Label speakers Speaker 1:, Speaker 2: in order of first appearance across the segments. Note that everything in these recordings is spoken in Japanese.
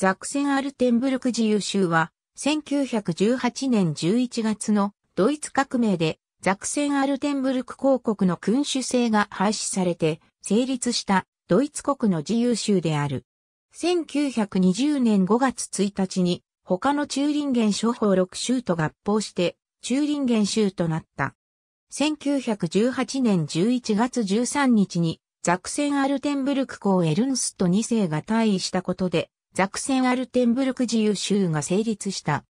Speaker 1: ザクセン・アルテンブルク自由州は、1918年11
Speaker 2: 月のドイツ革命で、ザクセン・アルテンブルク公国の君主制が廃止されて、成立したドイツ国の自由州である。1920年5月1日に、他のチューリンゲン諸法6州と合法して、チューリンゲン州となった。1918年11月13日に、ザクセン・アルテンブルク公エルンスト2世が退位したことで、ザクセン・アルテンブルク自由州が成立した。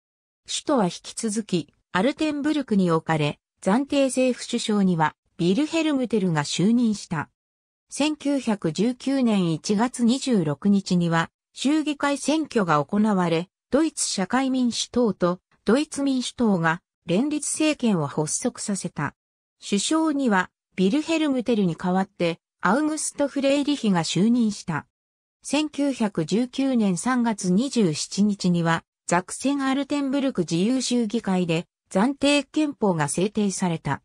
Speaker 2: 首都は引き続き、アルテンブルクに置かれ、暫定政府首相には、ビルヘルムテルが就任した。1919年1月26日には、州議会選挙が行われ、ドイツ社会民主党とドイツ民主党が連立政権を発足させた。首相には、ビルヘルムテルに代わって、アウグスト・フレイリヒが就任した。1919年3月27日には、ザクセン・アルテンブルク自由州議会で暫定憲法が制定された。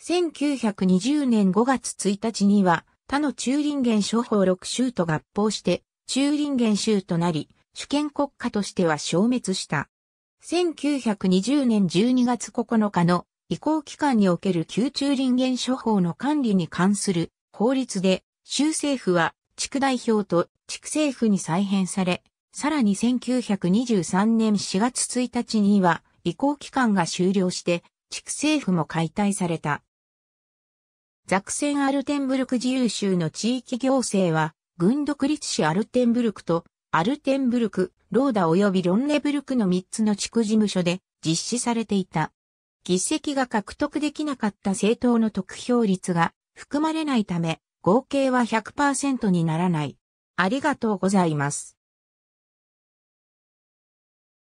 Speaker 2: 1920年5月1日には、他のチューリンゲン諸法6州と合法して、チューリンゲン州となり、主権国家としては消滅した。1920年12月9日の移行期間における旧チューリンゲン諸法の管理に関する法律で、州政府は地区代表と地区政府に再編され、さらに1923年4月1日には移行期間が終了して地区政府も解体された。ザクセンアルテンブルク自由州の地域行政は、軍独立市アルテンブルクとアルテンブルク、ローダ及びロンネブルクの3つの地区事務所で実施されていた。議席が獲得できなかった政党の得票率が含まれないため、
Speaker 1: 合計は100%にならない。ありがとうございます。